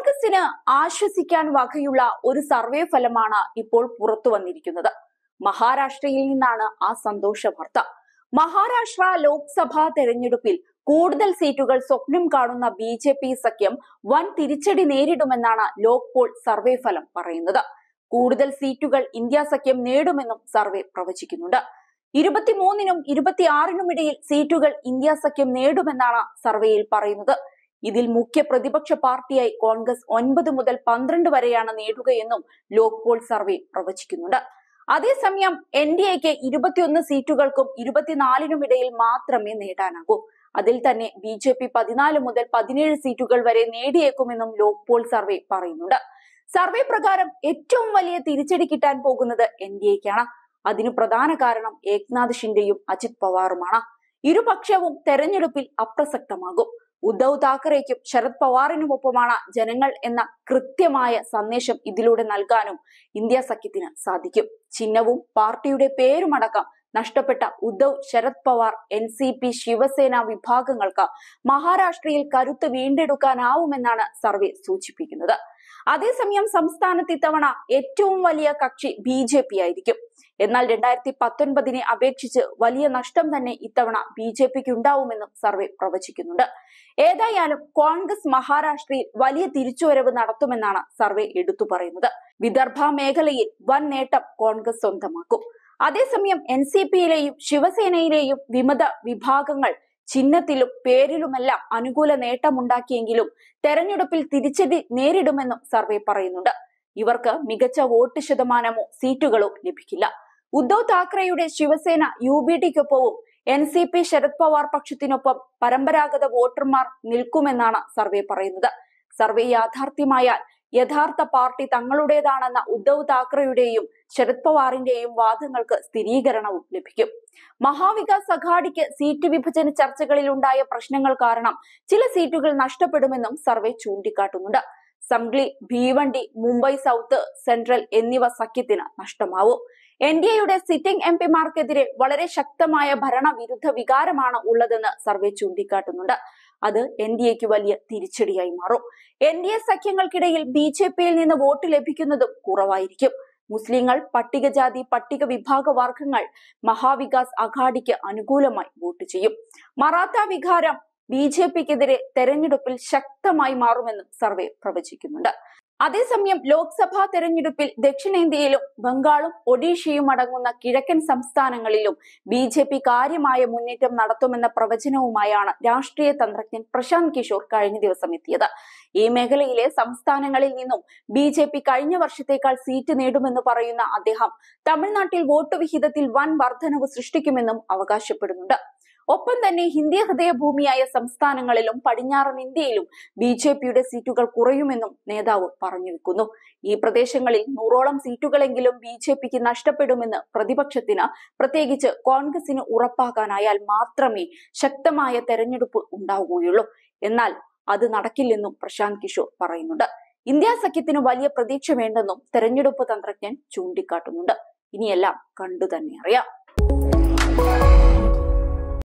കോൺഗ്രസിന് ആശ്വസിക്കാൻ വകയുള്ള ഒരു സർവേ ഫലമാണ് ഇപ്പോൾ പുറത്തു വന്നിരിക്കുന്നത് മഹാരാഷ്ട്രയിൽ നിന്നാണ് ആ സന്തോഷ വാർത്ത മഹാരാഷ്ട്ര ലോക്സഭാ തെരഞ്ഞെടുപ്പിൽ കൂടുതൽ സീറ്റുകൾ സ്വപ്നം കാണുന്ന ബി ജെ പി സഖ്യം വൻ തിരിച്ചടി നേരിടുമെന്നാണ് ലോക് പോൾ സർവേ ഫലം പറയുന്നത് കൂടുതൽ സീറ്റുകൾ ഇന്ത്യ സഖ്യം നേടുമെന്നും സർവേ പ്രവചിക്കുന്നുണ്ട് ഇരുപത്തിമൂന്നിനും ഇരുപത്തിയാറിനും ഇടയിൽ സീറ്റുകൾ ഇന്ത്യ സഖ്യം നേടുമെന്നാണ് സർവേയിൽ പറയുന്നത് ഇതിൽ മുഖ്യ പ്രതിപക്ഷ പാർട്ടിയായി കോൺഗ്രസ് ഒൻപത് മുതൽ പന്ത്രണ്ട് വരെയാണ് നേടുകയെന്നും ലോക്പോൾ സർവേ പ്രവചിക്കുന്നുണ്ട് അതേസമയം എൻ ഡി എക്ക് ഇരുപത്തിയൊന്ന് സീറ്റുകൾക്കും ഇരുപത്തിനാലിനും ഇടയിൽ മാത്രമേ നേടാനാകൂ അതിൽ തന്നെ ബി ജെ പി പതിനാല് മുതൽ പതിനേഴ് സീറ്റുകൾ വരെ നേടിയേക്കുമെന്നും ലോക്പോൾ സർവേ പറയുന്നുണ്ട് സർവേ പ്രകാരം ഏറ്റവും വലിയ തിരിച്ചടി കിട്ടാൻ പോകുന്നത് എൻ ഡി എക്കാണ് അതിന് പ്രധാന കാരണം ഏക്നാഥ് ഷിൻഡെയും അജിത് പവാറുമാണ് ഇരുപക്ഷവും തെരഞ്ഞെടുപ്പിൽ അപ്രസക്തമാകും ഉദ്ധവ് താക്കറേക്കും ശരത് പവാറിനുമൊപ്പമാണ് ജനങ്ങൾ എന്ന കൃത്യമായ സന്ദേശം ഇതിലൂടെ നൽകാനും ഇന്ത്യ സഖ്യത്തിന് സാധിക്കും ചിഹ്നവും പാർട്ടിയുടെ പേരുമടക്കം നഷ്ടപ്പെട്ട Uddhav Sharad Pawar N C P Shiv Sena വിഭാഗങ്ങൾക്ക് മഹാരാഷ്ട്രയിൽ കരുത്ത് വീണ്ടെടുക്കാനാവുമെന്നാണ് സർവേ സൂചിപ്പിക്കുന്നത് അതേസമയം സംസ്ഥാനത്ത് ഇത്തവണ ഏറ്റവും വലിയ കക്ഷി ബി ജെ പി ആയിരിക്കും എന്നാൽ രണ്ടായിരത്തി പത്തൊൻപതിനെ അപേക്ഷിച്ച് വലിയ നഷ്ടം തന്നെ ഇത്തവണ ബി ജെ പിക്ക് ഉണ്ടാവുമെന്നും സർവേ പ്രവചിക്കുന്നുണ്ട് ഏതായാലും കോൺഗ്രസ് മഹാരാഷ്ട്രയിൽ വലിയ തിരിച്ചുവരവ് നടത്തുമെന്നാണ് സർവേ എടുത്തു പറയുന്നത് വിദർഭ മേഖലയിൽ വൻ നേട്ടം കോൺഗ്രസ് സ്വന്തമാക്കും അതേസമയം എൻ സി പിയിലെയും ശിവസേനയിലെയും വിമത വിഭാഗങ്ങൾ ചിഹ്നത്തിലും പേരിലുമെല്ലാം അനുകൂല നേട്ടമുണ്ടാക്കിയെങ്കിലും തെരഞ്ഞെടുപ്പിൽ തിരിച്ചടി നേരിടുമെന്നും സർവേ പറയുന്നുണ്ട് ഇവർക്ക് മികച്ച വോട്ട് ശതമാനമോ സീറ്റുകളോ ലഭിക്കില്ല ഉദ്ധവ് താക്കറെയുടെ ശിവസേന യു ബി ഡിക്കൊപ്പവും N C P Sharad Pawar പക്ഷത്തിനൊപ്പം പരമ്പരാഗത വോട്ടർമാർ നിൽക്കുമെന്നാണ് സർവേ പറയുന്നത് സർവേ യാഥാർത്ഥ്യമായാൽ യഥാർത്ഥ പാർട്ടി തങ്ങളുടേതാണെന്ന ഉദ്ധവ് താക്കറെയുടെയും ശരത് പവാറിന്റെയും വാദങ്ങൾക്ക് സ്ഥിരീകരണവും ലഭിക്കും മഹാവികാസ് അഘാടിക്ക് സീറ്റ് വിഭജന ചർച്ചകളിൽ ഉണ്ടായ പ്രശ്നങ്ങൾ കാരണം ചില സീറ്റുകൾ നഷ്ടപ്പെടുമെന്നും സർവേ ചൂണ്ടിക്കാട്ടുന്നുണ്ട് സംഗ്ലി ഭീവണ്ടി മുംബൈ സൗത്ത് സെൻട്രൽ എന്നിവ സഖ്യത്തിന് നഷ്ടമാവും എൻ ഡി എയുടെ സിറ്റിംഗ് എം പിമാർക്കെതിരെ വളരെ ശക്തമായ ഭരണവിരുദ്ധ വികാരമാണ് ഉള്ളതെന്ന് സർവേ ചൂണ്ടിക്കാട്ടുന്നുണ്ട് അത് എൻ ഡി എക്ക് വലിയ തിരിച്ചടിയായി മാറും എൻ ഡി എ സഖ്യങ്ങൾക്കിടയിൽ ബി ജെ പിയിൽ നിന്ന് വോട്ട് ലഭിക്കുന്നതും കുറവായിരിക്കും മുസ്ലിങ്ങൾ പട്ടികജാതി പട്ടിക വിഭാഗ വർഗങ്ങൾ മഹാവികാസ് അഘാഡിക്ക് അനുകൂലമായി വോട്ട് ചെയ്യും മറാത്ത വികാരം ബി ജെ പിക്കെതിരെ തെരഞ്ഞെടുപ്പിൽ ശക്തമായി മാറുമെന്നും സർവേ പ്രവചിക്കുന്നുണ്ട് അതേസമയം ലോക്സഭാ തെരഞ്ഞെടുപ്പിൽ ദക്ഷിണേന്ത്യയിലും ബംഗാളും ഒഡീഷയും അടങ്ങുന്ന കിഴക്കൻ സംസ്ഥാനങ്ങളിലും ബി ജെ പി കാര്യമായ മുന്നേറ്റം നടത്തുമെന്ന പ്രവചനവുമായാണ് രാഷ്ട്രീയ തന്ത്രജ്ഞൻ പ്രശാന്ത് കിഷോർ കഴിഞ്ഞ ദിവസം എത്തിയത് ഈ മേഖലയിലെ സംസ്ഥാനങ്ങളിൽ നിന്നും ബി ജെ പി കഴിഞ്ഞ വർഷത്തേക്കാൾ സീറ്റ് നേടുമെന്ന് പറയുന്ന അദ്ദേഹം തമിഴ്നാട്ടിൽ വോട്ട് വിഹിതത്തിൽ വൻ വർധനവ് സൃഷ്ടിക്കുമെന്നും അവകാശപ്പെടുന്നുണ്ട് ഒപ്പം തന്നെ ഹിന്ദി ഹൃദയഭൂമിയായ സംസ്ഥാനങ്ങളിലും പടിഞ്ഞാറൻ ഇന്ത്യയിലും ബി ജെ പിയുടെ സീറ്റുകൾ കുറയുമെന്നും നേതാവ് പറഞ്ഞു വെക്കുന്നു ഈ പ്രദേശങ്ങളിൽ നൂറോളം സീറ്റുകളെങ്കിലും ബി ജെ പിക്ക് നഷ്ടപ്പെടുമെന്ന് പ്രതിപക്ഷത്തിന് പ്രത്യേകിച്ച് കോൺഗ്രസിന് ഉറപ്പാക്കാനായാൽ മാത്രമേ ശക്തമായ തെരഞ്ഞെടുപ്പ് ഉണ്ടാവുകയുള്ളൂ എന്നാൽ അത് നടക്കില്ലെന്നും പ്രശാന്ത് കിഷോർ പറയുന്നുണ്ട് ഇന്ത്യ സഖ്യത്തിന് വലിയ പ്രതീക്ഷ വേണ്ടെന്നും തെരഞ്ഞെടുപ്പ് തന്ത്രജ്ഞൻ ചൂണ്ടിക്കാട്ടുന്നുണ്ട് ഇനിയെല്ലാം കണ്ടു തന്നെ അറിയാം